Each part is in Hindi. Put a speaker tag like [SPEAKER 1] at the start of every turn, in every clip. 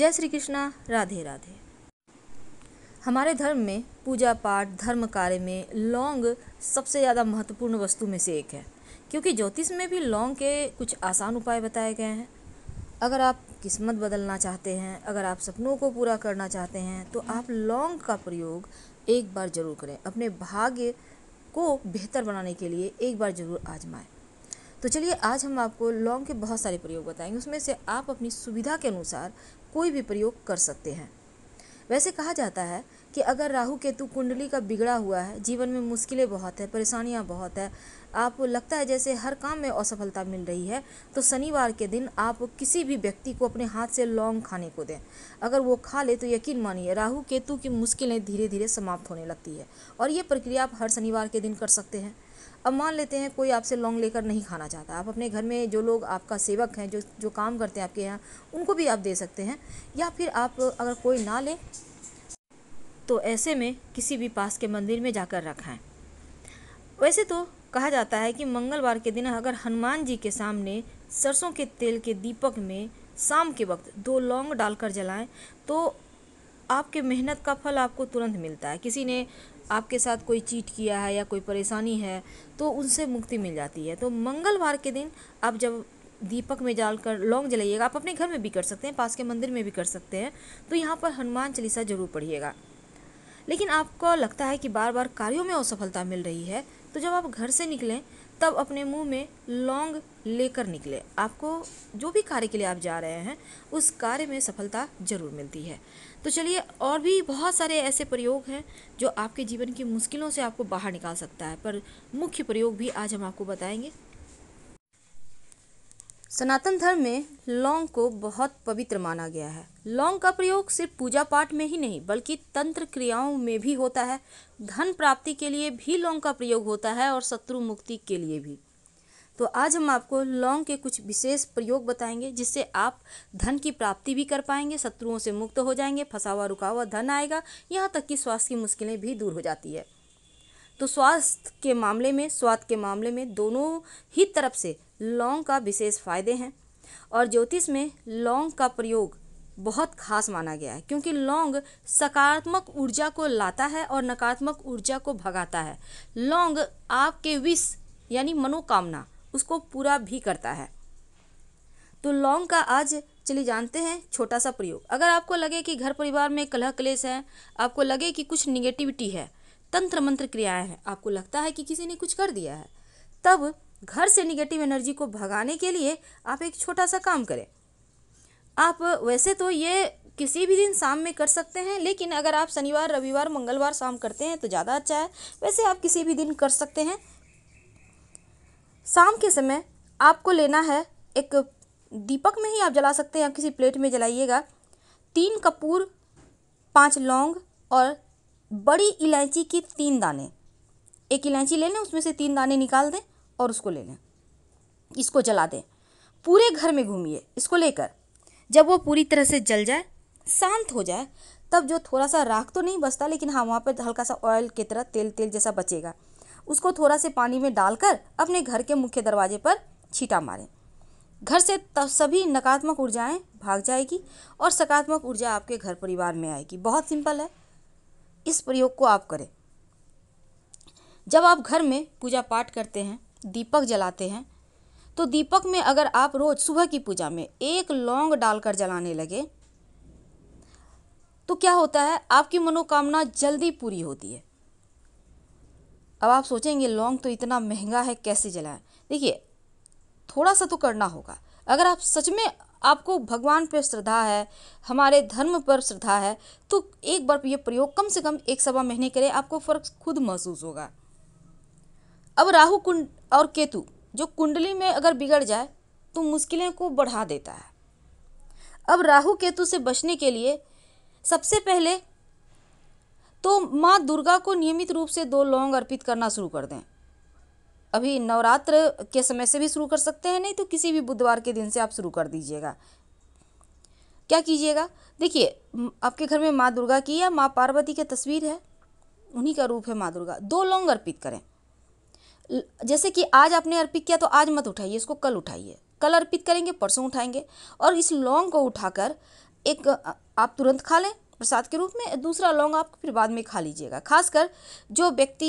[SPEAKER 1] जय श्री कृष्णा राधे राधे हमारे धर्म में पूजा पाठ धर्म कार्य में लौंग सबसे ज़्यादा महत्वपूर्ण वस्तु में से एक है क्योंकि ज्योतिष में भी लौंग के कुछ आसान उपाय बताए गए हैं अगर आप किस्मत बदलना चाहते हैं अगर आप सपनों को पूरा करना चाहते हैं तो आप लौंग का प्रयोग एक बार ज़रूर करें अपने भाग्य को बेहतर बनाने के लिए एक बार ज़रूर आजमाएं तो चलिए आज हम आपको लौंग के बहुत सारे प्रयोग बताएंगे उसमें से आप अपनी सुविधा के अनुसार कोई भी प्रयोग कर सकते हैं वैसे कहा जाता है कि अगर राहु केतु कुंडली का बिगड़ा हुआ है जीवन में मुश्किलें बहुत है परेशानियां बहुत है आपको लगता है जैसे हर काम में असफलता मिल रही है तो शनिवार के दिन आप किसी भी व्यक्ति को अपने हाथ से लौंग खाने को दें अगर वो खा ले तो यकीन मानिए राहु केतु की मुश्किलें धीरे धीरे समाप्त होने लगती है और ये प्रक्रिया आप हर शनिवार के दिन कर सकते हैं अब मान लेते हैं कोई आपसे लौंग लेकर नहीं खाना चाहता आप अपने घर में जो लोग आपका सेवक हैं जो जो काम करते हैं आपके यहाँ उनको भी आप दे सकते हैं या फिर आप अगर कोई ना ले तो ऐसे में किसी भी पास के मंदिर में जाकर रखाएं वैसे तो कहा जाता है कि मंगलवार के दिन अगर हनुमान जी के सामने सरसों के तेल के दीपक में शाम के वक्त दो लौंग डालकर जलाएं तो आपके मेहनत का फल आपको तुरंत मिलता है किसी ने आपके साथ कोई चीट किया है या कोई परेशानी है तो उनसे मुक्ति मिल जाती है तो मंगलवार के दिन आप जब दीपक में कर लौंग जलाइएगा आप अपने घर में भी कर सकते हैं पास के मंदिर में भी कर सकते हैं तो यहाँ पर हनुमान चालीसा जरूर पढ़िएगा लेकिन आपको लगता है कि बार बार कार्यों में असफलता मिल रही है तो जब आप घर से निकलें तब अपने मुंह में लौंग लेकर निकले आपको जो भी कार्य के लिए आप जा रहे हैं उस कार्य में सफलता ज़रूर मिलती है तो चलिए और भी बहुत सारे ऐसे प्रयोग हैं जो आपके जीवन की मुश्किलों से आपको बाहर निकाल सकता है पर मुख्य प्रयोग भी आज हम आपको बताएंगे सनातन धर्म में लौंग को बहुत पवित्र माना गया है लौंग का प्रयोग सिर्फ पूजा पाठ में ही नहीं बल्कि तंत्र क्रियाओं में भी होता है धन प्राप्ति के लिए भी लौंग का प्रयोग होता है और शत्रु मुक्ति के लिए भी तो आज हम आपको लौंग के कुछ विशेष प्रयोग बताएंगे जिससे आप धन की प्राप्ति भी कर पाएंगे शत्रुओं से मुक्त हो जाएंगे फंसावा रुकावा धन आएगा यहाँ तक कि स्वास्थ्य की मुश्किलें भी दूर हो जाती है तो स्वास्थ्य के मामले में स्वाद के मामले में दोनों ही तरफ से लौंग का विशेष फायदे हैं और ज्योतिष में लौंग का प्रयोग बहुत खास माना गया है क्योंकि लौंग सकारात्मक ऊर्जा को लाता है और नकारात्मक ऊर्जा को भगाता है लौंग आपके विष यानी मनोकामना उसको पूरा भी करता है तो लौंग का आज चलिए जानते हैं छोटा सा प्रयोग अगर आपको लगे कि घर परिवार में कलह क्लेश है आपको लगे कि कुछ निगेटिविटी है तंत्र मंत्र क्रियाएं हैं आपको लगता है कि किसी ने कुछ कर दिया है तब घर से निगेटिव एनर्जी को भगाने के लिए आप एक छोटा सा काम करें आप वैसे तो ये किसी भी दिन शाम में कर सकते हैं लेकिन अगर आप शनिवार रविवार मंगलवार शाम करते हैं तो ज़्यादा अच्छा है वैसे आप किसी भी दिन कर सकते हैं शाम के समय आपको लेना है एक दीपक में ही आप जला सकते हैं आप किसी प्लेट में जलाइएगा तीन कपूर पाँच लौंग और बड़ी इलायची की तीन दाने एक इलायची ले लें उसमें से तीन दाने निकाल दें और उसको ले लें इसको जला दें पूरे घर में घूमिए इसको लेकर जब वो पूरी तरह से जल जाए शांत हो जाए तब जो थोड़ा सा राख तो नहीं बचता लेकिन हाँ वहाँ पर हल्का सा ऑयल की तरह तेल तेल जैसा बचेगा उसको थोड़ा से पानी में डालकर अपने घर के मुख्य दरवाजे पर छीटा मारें घर से सभी नकारात्मक ऊर्जाएं भाग जाएगी और सकारात्मक ऊर्जा आपके घर परिवार में आएगी बहुत सिंपल है इस प्रयोग को आप करें जब आप घर में पूजा पाठ करते हैं दीपक जलाते हैं तो दीपक में अगर आप रोज़ सुबह की पूजा में एक लौंग डालकर जलाने लगे तो क्या होता है आपकी मनोकामना जल्दी पूरी होती है अब आप सोचेंगे लौंग तो इतना महंगा है कैसे जलाएं देखिए थोड़ा सा तो करना होगा अगर आप सच में आपको भगवान पर श्रद्धा है हमारे धर्म पर श्रद्धा है तो एक बार ये प्रयोग कम से कम एक सवा महीने करें आपको फ़र्क खुद महसूस होगा अब राहु कुंड और केतु जो कुंडली में अगर बिगड़ जाए तो मुश्किलें को बढ़ा देता है अब राहु केतु से बचने के लिए सबसे पहले तो माँ दुर्गा को नियमित रूप से दो लौंग अर्पित करना शुरू कर दें अभी नवरात्र के समय से भी शुरू कर सकते हैं नहीं तो किसी भी बुधवार के दिन से आप शुरू कर दीजिएगा क्या कीजिएगा देखिए आपके घर में माँ दुर्गा की या माँ पार्वती की तस्वीर है उन्हीं का रूप है माँ दुर्गा दो लौंग अर्पित करें जैसे कि आज आपने अर्पित किया तो आज मत उठाइए इसको कल उठाइए कल अर्पित करेंगे परसों उठाएंगे और इस लौंग को उठाकर एक आप तुरंत खा लें प्रसाद के रूप में दूसरा लौंग आप फिर बाद में खा लीजिएगा खासकर जो व्यक्ति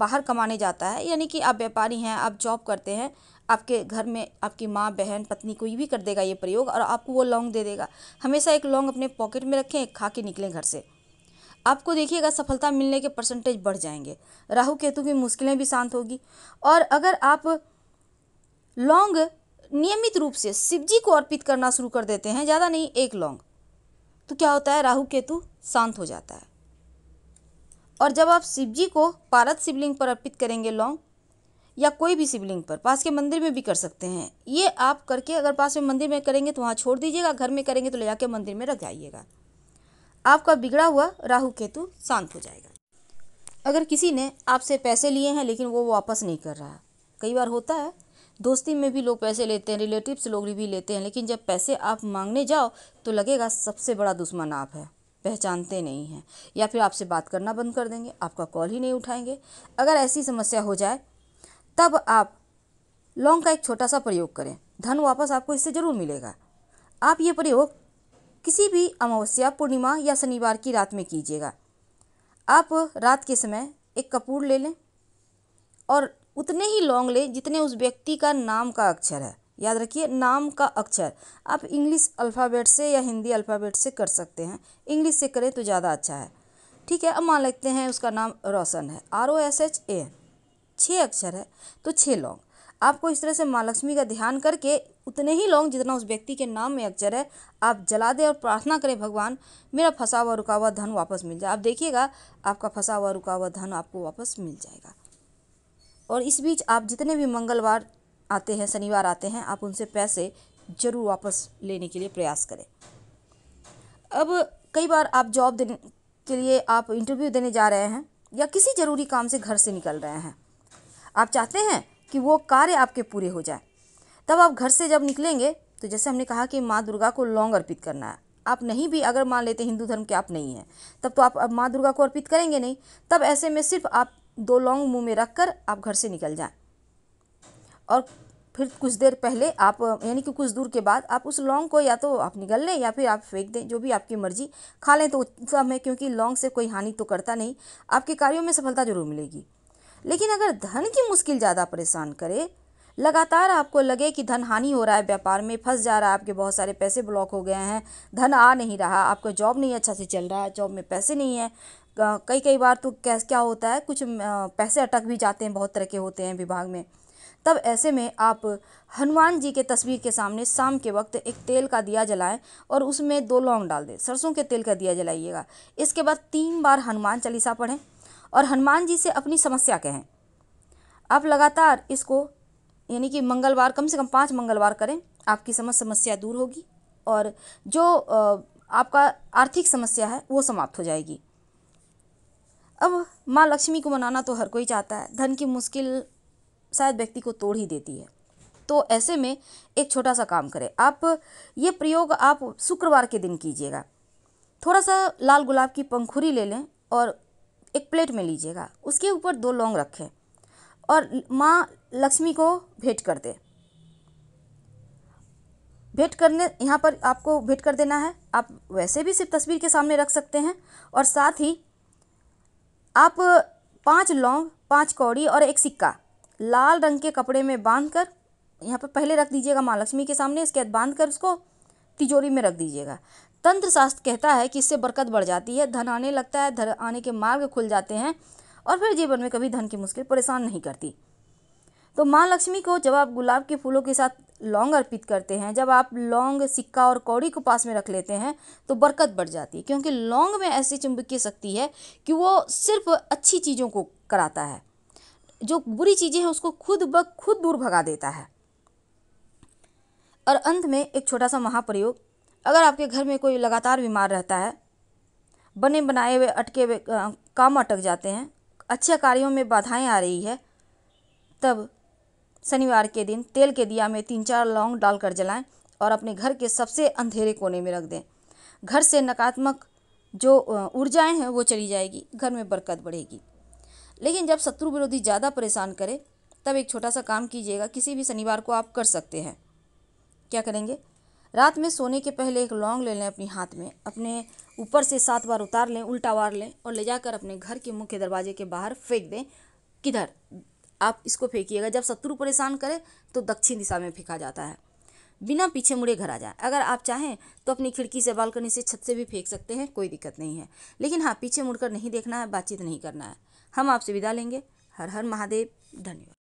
[SPEAKER 1] बाहर कमाने जाता है यानी कि आप व्यापारी हैं आप जॉब करते हैं आपके घर में आपकी माँ बहन पत्नी कोई भी कर देगा ये प्रयोग और आपको वो लौंग दे देगा हमेशा एक लौंग अपने पॉकेट में रखें खा के निकलें घर से आपको देखिएगा सफलता मिलने के परसेंटेज बढ़ जाएंगे राहु केतु की मुश्किलें भी शांत होगी और अगर आप लौंग नियमित रूप से शिव जी को अर्पित करना शुरू कर देते हैं ज़्यादा नहीं एक लौंग तो क्या होता है राहु केतु शांत हो जाता है और जब आप शिव जी को पारद शिवलिंग पर अर्पित करेंगे लौंग या कोई भी शिवलिंग पर पास के मंदिर में भी कर सकते हैं ये आप करके अगर पास में मंदिर में करेंगे तो वहाँ छोड़ दीजिएगा घर में करेंगे तो ले जाके मंदिर में रख जाइएगा आपका बिगड़ा हुआ राहु केतु शांत हो जाएगा अगर किसी ने आपसे पैसे लिए हैं लेकिन वो वापस नहीं कर रहा कई बार होता है दोस्ती में भी लोग पैसे लेते हैं रिलेटिव्स लोग भी लेते हैं लेकिन जब पैसे आप मांगने जाओ तो लगेगा सबसे बड़ा दुश्मन आप है पहचानते नहीं हैं या फिर आपसे बात करना बंद कर देंगे आपका कॉल ही नहीं उठाएंगे अगर ऐसी समस्या हो जाए तब आप लौंग का एक छोटा सा प्रयोग करें धन वापस आपको इससे ज़रूर मिलेगा आप ये प्रयोग किसी भी अमावस्या पूर्णिमा या शनिवार की रात में कीजिएगा आप रात के समय एक कपूर ले लें और उतने ही लॉन्ग लें जितने उस व्यक्ति का नाम का अक्षर है याद रखिए नाम का अक्षर आप इंग्लिश अल्फ़ाबेट से या हिंदी अल्फ़ाबेट से कर सकते हैं इंग्लिश से करें तो ज़्यादा अच्छा है ठीक है अब मान लेते हैं उसका नाम रोशन है R O S H A छः अक्षर है तो छः लॉन्ग आपको इस तरह से माँ लक्ष्मी का ध्यान करके उतने ही लॉन्ग जितना उस व्यक्ति के नाम में अक्षर है आप जला दें और प्रार्थना करें भगवान मेरा फंसा हुआ रुका हुआ धन वापस मिल जाए आप देखिएगा आपका फंसा हुआ रुका हुआ धन आपको वापस मिल जाएगा और इस बीच आप जितने भी मंगलवार आते हैं शनिवार आते हैं आप उनसे पैसे ज़रूर वापस लेने के लिए प्रयास करें अब कई बार आप जॉब देने के लिए आप इंटरव्यू देने जा रहे हैं या किसी ज़रूरी काम से घर से निकल रहे हैं आप चाहते हैं कि वो कार्य आपके पूरे हो जाए तब आप घर से जब निकलेंगे तो जैसे हमने कहा कि माँ दुर्गा को लौंग अर्पित करना है आप नहीं भी अगर मान लेते हिंदू धर्म के आप नहीं हैं तब तो आप माँ दुर्गा को अर्पित करेंगे नहीं तब ऐसे में सिर्फ आप दो लौंग मुंह में रख कर आप घर से निकल जाएं और फिर कुछ देर पहले आप यानी कि कुछ दूर के बाद आप उस लौंग को या तो आप निकल लें या फिर आप फेंक दें जो भी आपकी मर्जी खा लें तो उत्तम है क्योंकि लौंग से कोई हानि तो करता नहीं आपके कार्यों में सफलता जरूर मिलेगी लेकिन अगर धन की मुश्किल ज़्यादा परेशान करे लगातार आपको लगे कि धन हानि हो रहा है व्यापार में फंस जा रहा है आपके बहुत सारे पैसे ब्लॉक हो गए हैं धन आ नहीं रहा आपका जॉब नहीं अच्छा से चल रहा है जॉब में पैसे नहीं है कई कई बार तो कैस क्या होता है कुछ पैसे अटक भी जाते हैं बहुत तरह के होते हैं विभाग में तब ऐसे में आप हनुमान जी के तस्वीर के सामने शाम के वक्त एक तेल का दिया जलाएं और उसमें दो लौंग डाल दें सरसों के तेल का दिया जलाइएगा इसके बाद तीन बार हनुमान चालीसा पढ़ें और हनुमान जी से अपनी समस्या कहें आप लगातार इसको यानी कि मंगलवार कम से कम पाँच मंगलवार करें आपकी समस्त समस्या दूर होगी और जो आपका आर्थिक समस्या है वो समाप्त हो जाएगी अब माँ लक्ष्मी को मनाना तो हर कोई चाहता है धन की मुश्किल शायद व्यक्ति को तोड़ ही देती है तो ऐसे में एक छोटा सा काम करें आप ये प्रयोग आप शुक्रवार के दिन कीजिएगा थोड़ा सा लाल गुलाब की पंखुरी ले लें और एक प्लेट में लीजिएगा उसके ऊपर दो लौंग रखें और माँ लक्ष्मी को भेंट कर दे भेंट करने यहाँ पर आपको भेंट कर देना है आप वैसे भी सिर्फ तस्वीर के सामने रख सकते हैं और साथ ही आप पांच लौंग पांच कौड़ी और एक सिक्का लाल रंग के कपड़े में बांध कर यहाँ पर पहले रख दीजिएगा माँ लक्ष्मी के सामने इसके बाद बांध कर उसको तिजोरी में रख दीजिएगा तंत्र शास्त्र कहता है कि इससे बरकत बढ़ जाती है धन आने लगता है धन आने के मार्ग खुल जाते हैं और फिर जीवन में कभी धन की मुश्किल परेशान नहीं करती तो माँ लक्ष्मी को जब आप गुलाब के फूलों के साथ लौंग अर्पित करते हैं जब आप लौंग सिक्का और कौड़ी को पास में रख लेते हैं तो बरकत बढ़ जाती है क्योंकि लौंग में ऐसी चुंबकीय शक्ति है कि वो सिर्फ अच्छी चीज़ों को कराता है जो बुरी चीज़ें हैं उसको खुद ब खुद दूर भगा देता है और अंत में एक छोटा सा महाप्रयोग अगर आपके घर में कोई लगातार बीमार रहता है बने बनाए हुए अटके हुए काम अटक जाते हैं अच्छे कार्यों में बाधाएं आ रही है तब शनिवार के दिन तेल के दिया में तीन चार लौंग डालकर जलाएं और अपने घर के सबसे अंधेरे कोने में रख दें घर से नकारात्मक जो ऊर्जाएं हैं वो चली जाएगी घर में बरकत बढ़ेगी लेकिन जब शत्रु विरोधी ज़्यादा परेशान करे तब एक छोटा सा काम कीजिएगा किसी भी शनिवार को आप कर सकते हैं क्या करेंगे रात में सोने के पहले एक लौंग ले लें अपने हाथ में अपने ऊपर से सात बार उतार लें उल्टा वार लें और ले जाकर अपने घर के मुख्य दरवाजे के बाहर फेंक दें किधर आप इसको फेंकिएगा जब शत्रु परेशान करे तो दक्षिण दिशा में फेंका जाता है बिना पीछे मुड़े घर आ जाए अगर आप चाहें तो अपनी खिड़की से बालकनी से छत से भी फेंक सकते हैं कोई दिक्कत नहीं है लेकिन हाँ पीछे मुड़कर नहीं देखना है बातचीत नहीं करना है हम आपसे विदा लेंगे हर हर महादेव धन्यवाद